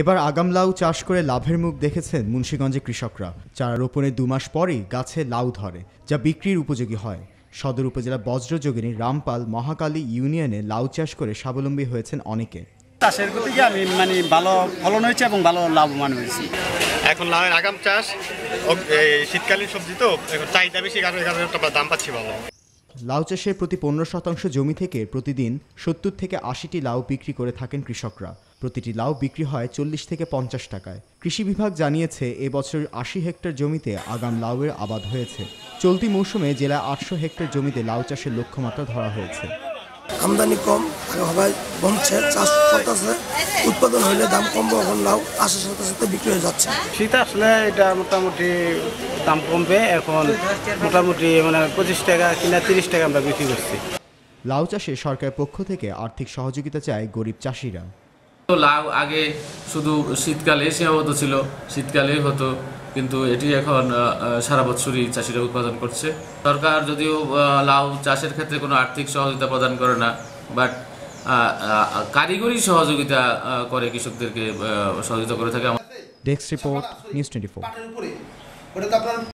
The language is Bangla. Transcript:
এবার আগাম লাউ চাষ করে লাভের মুখ দেখেছেন মুন্সীগঞ্জের কৃষকরা চারা রোপণের দু মাস পরেই গাছে লাউ ধরে যা বিক্রির উপযোগী হয় সদর উপজেলা বজ্রযোগিনী রামপাল মহাকালী ইউনিয়নে লাউ চাষ করে স্বাবলম্বী হয়েছেন অনেকে চাষের গতিকে আমি মানে ভালো ফলন হয়েছে এবং ভালো লাভবান হয়েছি এখন লাউয়ের আগাম চাষ শীতকালীন সবজি তো চাহিদা বেশি দাম পাচ্ছি ভালো লাউ চাষের প্রতি পনেরো শতাংশ জমি থেকে প্রতিদিন সত্তর থেকে আশিটি লাউ বিক্রি করে থাকেন কৃষকরা প্রতিটি লাউ বিক্রি হয় চল্লিশ থেকে পঞ্চাশ টাকায় কৃষি বিভাগ জানিয়েছে এবছর আশি হেক্টর জমিতে আগাম লাউয়ের আবাদ হয়েছে চলতি মৌসুমে জেলায় আটশো হেক্টর জমিতে লাউ চাষের লক্ষ্যমাত্রা ধরা হয়েছে আমদানি কম সবাই কমছে চাষ করতেছে উৎপাদন হইলে দাম কমবে এখন লাউ আসার সাথে সাথে বিক্রি হয়ে যাচ্ছে শীত আসলে এটা মোটামুটি দাম কমবে এখন মোটামুটি মানে পঁচিশ টাকা কিনা তিরিশ টাকা আমরা বিক্রি করছি লাউ চাষে সরকারের পক্ষ থেকে আর্থিক সহযোগিতা চায় গরিব চাষিরা লাউ আগে শুধু শীতকালে সীমাবদ্ধ ছিল শীতকালেই হতো কিন্তু এটি এখন সারা বছরই চাষিরা উৎপাদন করছে সরকার যদিও লাউ চাষের ক্ষেত্রে কোনো আর্থিক সহযোগিতা প্রদান করে না বাট কারিগরি সহযোগিতা করে কৃষকদেরকে সহযোগিতা করে থাকে desk report news twenty four